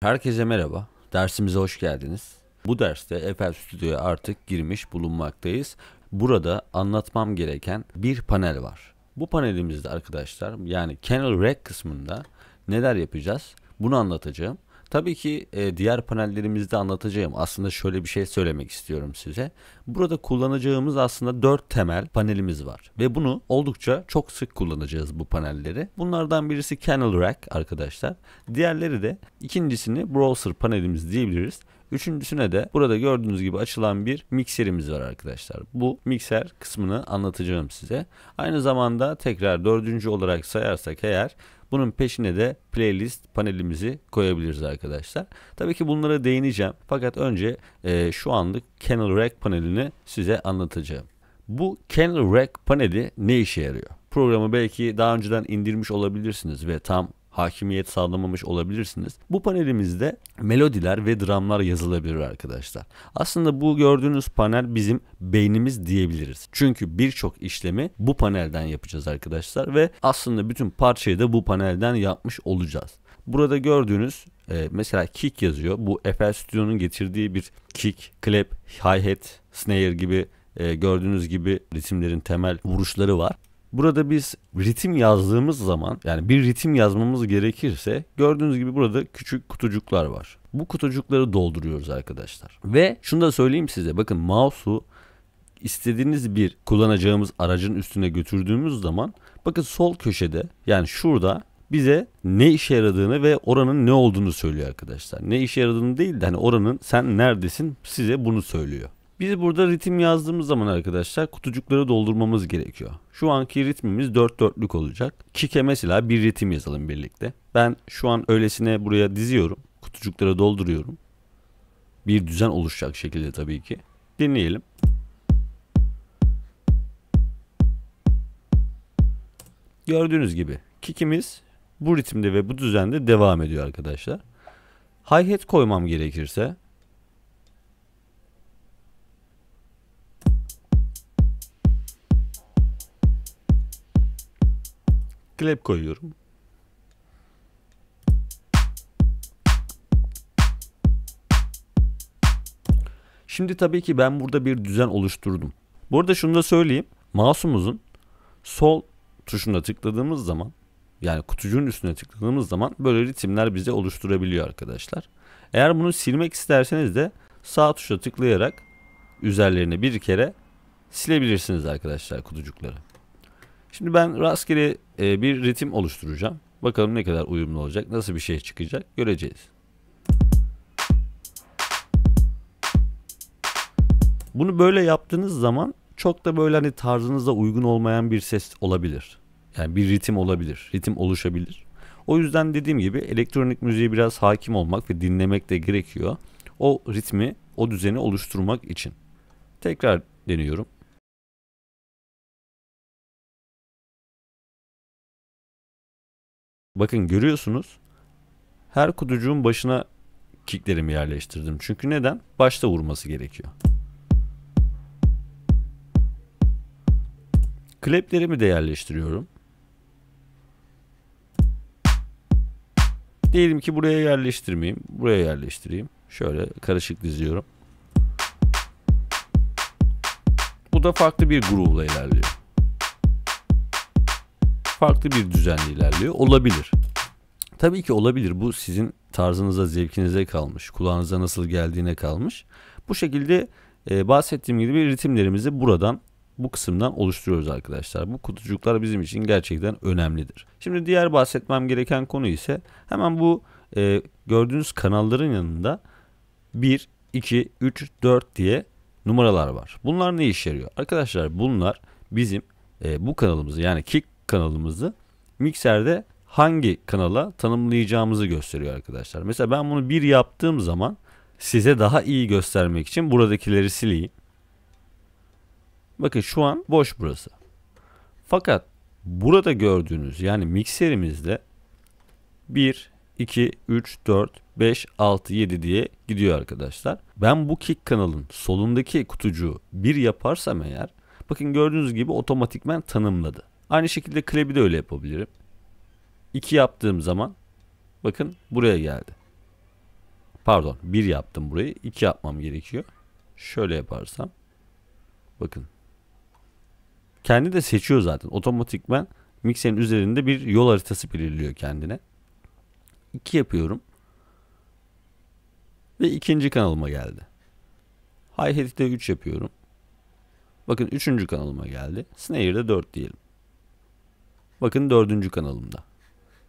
Herkese merhaba. Dersimize hoş geldiniz. Bu derste Eiffel Studio'ya artık girmiş bulunmaktayız. Burada anlatmam gereken bir panel var. Bu panelimizde arkadaşlar yani Kernel Rack kısmında neler yapacağız bunu anlatacağım. Tabii ki e, diğer panellerimizde anlatacağım. Aslında şöyle bir şey söylemek istiyorum size. Burada kullanacağımız aslında 4 temel panelimiz var ve bunu oldukça çok sık kullanacağız bu panelleri. Bunlardan birisi Kernel Rack arkadaşlar. Diğerleri de ikincisini browser panelimiz diyebiliriz. Üçüncüsüne de burada gördüğünüz gibi açılan bir mikserimiz var arkadaşlar. Bu mikser kısmını anlatacağım size. Aynı zamanda tekrar dördüncü olarak sayarsak eğer bunun peşine de playlist panelimizi koyabiliriz arkadaşlar. Tabii ki bunlara değineceğim. Fakat önce e, şu anlık Kennel Rack panelini size anlatacağım. Bu Kennel Rack paneli ne işe yarıyor? Programı belki daha önceden indirmiş olabilirsiniz ve tam hakimiyet sağlamamış olabilirsiniz. Bu panelimizde melodiler ve dramlar yazılabilir arkadaşlar. Aslında bu gördüğünüz panel bizim beynimiz diyebiliriz. Çünkü birçok işlemi bu panelden yapacağız arkadaşlar ve aslında bütün parçayı da bu panelden yapmış olacağız. Burada gördüğünüz e, mesela kick yazıyor. Bu FL Studio'nun getirdiği bir kick, clap, hi-hat, snare gibi e, gördüğünüz gibi ritimlerin temel vuruşları var. Burada biz ritim yazdığımız zaman yani bir ritim yazmamız gerekirse gördüğünüz gibi burada küçük kutucuklar var. Bu kutucukları dolduruyoruz arkadaşlar. Ve şunu da söyleyeyim size bakın mouse'u istediğiniz bir kullanacağımız aracın üstüne götürdüğümüz zaman bakın sol köşede yani şurada bize ne işe yaradığını ve oranın ne olduğunu söylüyor arkadaşlar. Ne işe yaradığını değil de hani oranın sen neredesin size bunu söylüyor. Biz burada ritim yazdığımız zaman arkadaşlar kutucukları doldurmamız gerekiyor. Şu anki ritmimiz 4 dörtlük olacak. Kike mesela bir ritim yazalım birlikte. Ben şu an öylesine buraya diziyorum. Kutucuklara dolduruyorum. Bir düzen oluşacak şekilde tabii ki. Dinleyelim. Gördüğünüz gibi kikimiz bu ritimde ve bu düzende devam ediyor arkadaşlar. Hi-hat koymam gerekirse klep koyuyorum. Şimdi tabii ki ben burada bir düzen oluşturdum. burada şunu da söyleyeyim. Mouse'umuzun sol tuşuna tıkladığımız zaman yani kutucuğun üstüne tıkladığımız zaman böyle ritimler bize oluşturabiliyor arkadaşlar. Eğer bunu silmek isterseniz de sağ tuşa tıklayarak üzerlerine bir kere silebilirsiniz arkadaşlar kutucukları. Şimdi ben rastgele e, bir ritim oluşturacağım. Bakalım ne kadar uyumlu olacak, nasıl bir şey çıkacak göreceğiz. Bunu böyle yaptığınız zaman çok da böyle hani tarzınıza uygun olmayan bir ses olabilir. Yani bir ritim olabilir, ritim oluşabilir. O yüzden dediğim gibi elektronik müziğe biraz hakim olmak ve dinlemek de gerekiyor. O ritmi, o düzeni oluşturmak için. Tekrar deniyorum. Bakın görüyorsunuz her kutucuğun başına kicklerimi yerleştirdim. Çünkü neden? Başta vurması gerekiyor. Kleplerimi de yerleştiriyorum. Diyelim ki buraya yerleştirmeyeyim. Buraya yerleştireyim. Şöyle karışık diziyorum. Bu da farklı bir groove'la ilerliyor farklı bir düzenle ilerliyor. Olabilir. Tabii ki olabilir. Bu sizin tarzınıza, zevkinize kalmış. Kulağınıza nasıl geldiğine kalmış. Bu şekilde e, bahsettiğim gibi ritimlerimizi buradan bu kısımdan oluşturuyoruz arkadaşlar. Bu kutucuklar bizim için gerçekten önemlidir. Şimdi diğer bahsetmem gereken konu ise hemen bu e, gördüğünüz kanalların yanında 1, 2, 3, 4 diye numaralar var. Bunlar ne işe yarıyor? Arkadaşlar bunlar bizim e, bu kanalımızı yani kick kanalımızı mikserde hangi kanala tanımlayacağımızı gösteriyor arkadaşlar. Mesela ben bunu bir yaptığım zaman size daha iyi göstermek için buradakileri sileyim. Bakın şu an boş burası. Fakat burada gördüğünüz yani mikserimizde 1, 2, 3, 4, 5, 6, 7 diye gidiyor arkadaşlar. Ben bu kick kanalın solundaki kutucuğu 1 yaparsam eğer bakın gördüğünüz gibi otomatikmen tanımladı. Aynı şekilde klebi de öyle yapabilirim. 2 yaptığım zaman bakın buraya geldi. Pardon 1 yaptım burayı. 2 yapmam gerekiyor. Şöyle yaparsam bakın. Kendi de seçiyor zaten. Otomatikmen mikserin üzerinde bir yol haritası belirliyor kendine. 2 yapıyorum. Ve ikinci kanalıma geldi. Hi-Hat'i de 3 yapıyorum. Bakın 3. kanalıma geldi. Snare'de 4 diyelim. Bakın dördüncü kanalımda.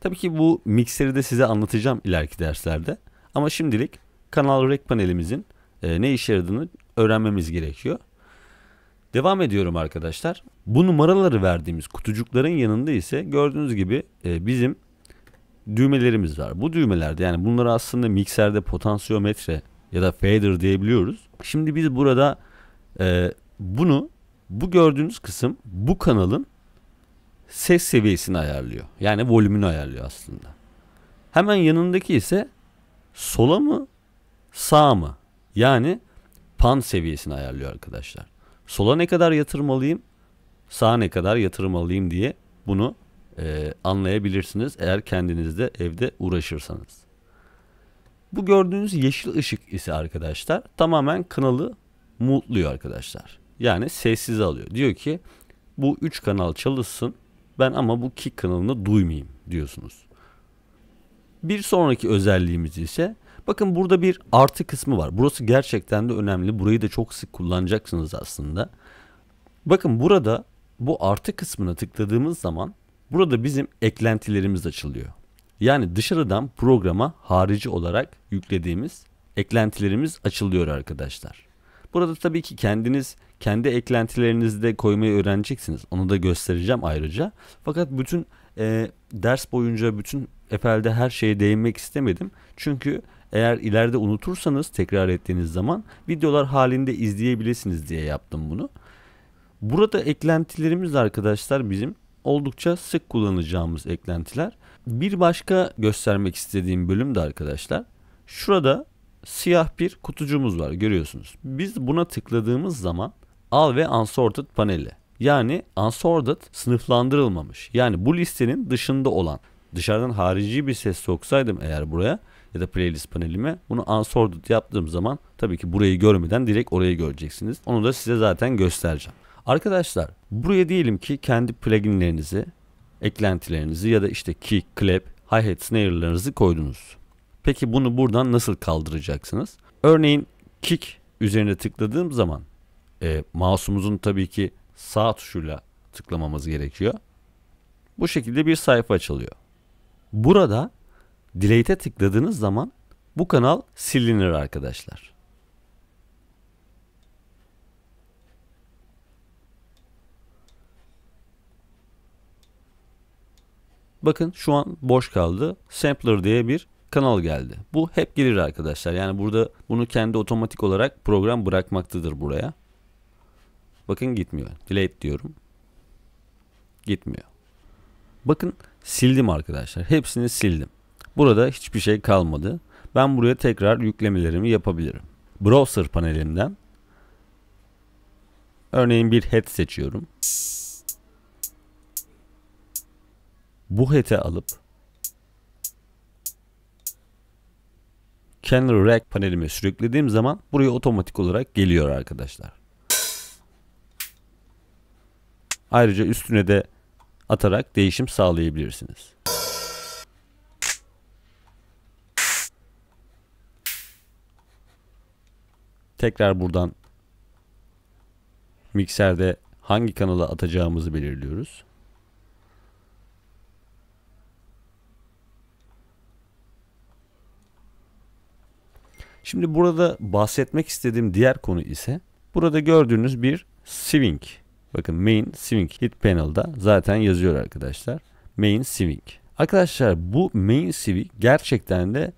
Tabii ki bu mikseri de size anlatacağım ileriki derslerde. Ama şimdilik kanal rek panelimizin e, ne işe yaradığını öğrenmemiz gerekiyor. Devam ediyorum arkadaşlar. Bu numaraları verdiğimiz kutucukların yanında ise gördüğünüz gibi e, bizim düğmelerimiz var. Bu düğmelerde yani bunları aslında mikserde potansiyometre ya da fader diyebiliyoruz. Şimdi biz burada e, bunu bu gördüğünüz kısım bu kanalın ses seviyesini ayarlıyor. Yani volümünü ayarlıyor aslında. Hemen yanındaki ise sola mı sağ mı? Yani pan seviyesini ayarlıyor arkadaşlar. Sola ne kadar yatırmalıyım? Sağa ne kadar yatırmalıyım diye bunu e, anlayabilirsiniz eğer kendinizde evde uğraşırsanız. Bu gördüğünüz yeşil ışık ise arkadaşlar tamamen kanalı mutluyor arkadaşlar. Yani sessiz alıyor. Diyor ki bu 3 kanal çalışsın ben ama bu kick kanalını duymayayım diyorsunuz. Bir sonraki özelliğimiz ise bakın burada bir artı kısmı var. Burası gerçekten de önemli. Burayı da çok sık kullanacaksınız aslında. Bakın burada bu artı kısmına tıkladığımız zaman burada bizim eklentilerimiz açılıyor. Yani dışarıdan programa harici olarak yüklediğimiz eklentilerimiz açılıyor arkadaşlar. Burada tabii ki kendiniz kendi eklentilerinizi de koymayı öğreneceksiniz. Onu da göstereceğim ayrıca. Fakat bütün e, ders boyunca bütün Apple'de her şeye değinmek istemedim. Çünkü eğer ileride unutursanız tekrar ettiğiniz zaman videolar halinde izleyebilirsiniz diye yaptım bunu. Burada eklentilerimiz arkadaşlar bizim oldukça sık kullanacağımız eklentiler. Bir başka göstermek istediğim bölüm de arkadaşlar. Şurada siyah bir kutucuğumuz var görüyorsunuz. Biz buna tıkladığımız zaman al ve unsorted paneli yani unsorted sınıflandırılmamış. Yani bu listenin dışında olan dışarıdan harici bir ses soksaydım eğer buraya ya da playlist panelime bunu unsorted yaptığım zaman tabii ki burayı görmeden direkt orayı göreceksiniz. Onu da size zaten göstereceğim. Arkadaşlar buraya diyelim ki kendi pluginlerinizi, eklentilerinizi ya da işte kick, clap, hi-hat snare'larınızı koydunuz. Peki bunu buradan nasıl kaldıracaksınız? Örneğin kick üzerine tıkladığım zaman e, mouse'umuzun tabii ki sağ tuşuyla tıklamamız gerekiyor. Bu şekilde bir sayfa açılıyor. Burada delete'e tıkladığınız zaman bu kanal silinir arkadaşlar. Bakın şu an boş kaldı. Sampler diye bir kanal geldi. Bu hep gelir arkadaşlar. Yani burada bunu kendi otomatik olarak program bırakmaktadır buraya. Bakın gitmiyor. Delete diyorum. Gitmiyor. Bakın sildim arkadaşlar. Hepsini sildim. Burada hiçbir şey kalmadı. Ben buraya tekrar yüklemelerimi yapabilirim. Browser panelimden örneğin bir head seçiyorum. Bu head'i alıp Channel Rack panelime sürüklediğim zaman buraya otomatik olarak geliyor arkadaşlar. Ayrıca üstüne de atarak değişim sağlayabilirsiniz. Tekrar buradan mikserde hangi kanala atacağımızı belirliyoruz. Şimdi burada bahsetmek istediğim diğer konu ise burada gördüğünüz bir swing. Bakın main swing hit panel'da zaten yazıyor arkadaşlar. Main swing. Arkadaşlar bu main swing gerçekten de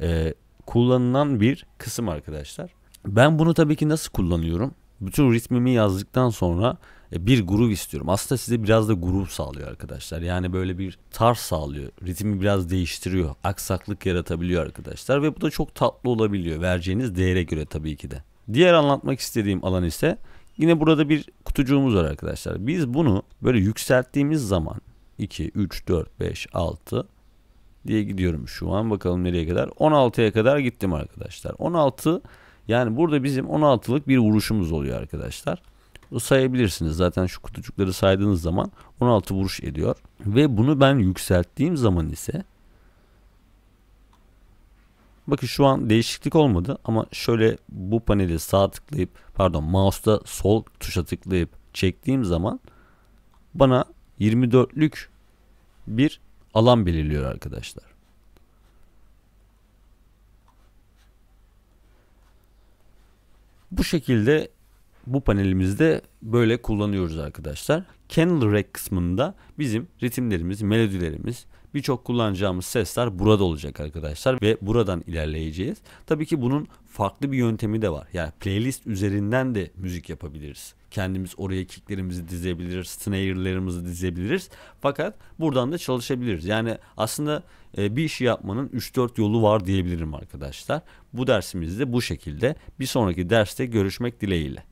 e, kullanılan bir kısım arkadaşlar. Ben bunu tabii ki nasıl kullanıyorum? Bütün ritmimi yazdıktan sonra e, bir gruv istiyorum. Aslında size biraz da gruv sağlıyor arkadaşlar. Yani böyle bir tarz sağlıyor. Ritmi biraz değiştiriyor. Aksaklık yaratabiliyor arkadaşlar ve bu da çok tatlı olabiliyor vereceğiniz değere göre tabii ki de. Diğer anlatmak istediğim alan ise yine burada bir kutucuğumuz var arkadaşlar. Biz bunu böyle yükselttiğimiz zaman 2, 3, 4, 5, 6 diye gidiyorum şu an. Bakalım nereye kadar? 16'ya kadar gittim arkadaşlar. 16 yani burada bizim 16'lık bir vuruşumuz oluyor arkadaşlar sayabilirsiniz. Zaten şu kutucukları saydığınız zaman 16 vuruş ediyor. Ve bunu ben yükselttiğim zaman ise Bakın şu an değişiklik olmadı ama şöyle bu paneli sağ tıklayıp pardon mouse'da sol tuşa tıklayıp çektiğim zaman bana 24'lük bir alan belirliyor arkadaşlar. Bu şekilde bu panelimizde böyle kullanıyoruz arkadaşlar. Candle Rack kısmında bizim ritimlerimiz, melodilerimiz, birçok kullanacağımız sesler burada olacak arkadaşlar ve buradan ilerleyeceğiz. Tabii ki bunun farklı bir yöntemi de var. Yani playlist üzerinden de müzik yapabiliriz. Kendimiz oraya kicklerimizi dizebiliriz, snare'lerimizi dizebiliriz. Fakat buradan da çalışabiliriz. Yani aslında e, bir işi yapmanın 3-4 yolu var diyebilirim arkadaşlar. Bu dersimizde bu şekilde. Bir sonraki derste görüşmek dileğiyle.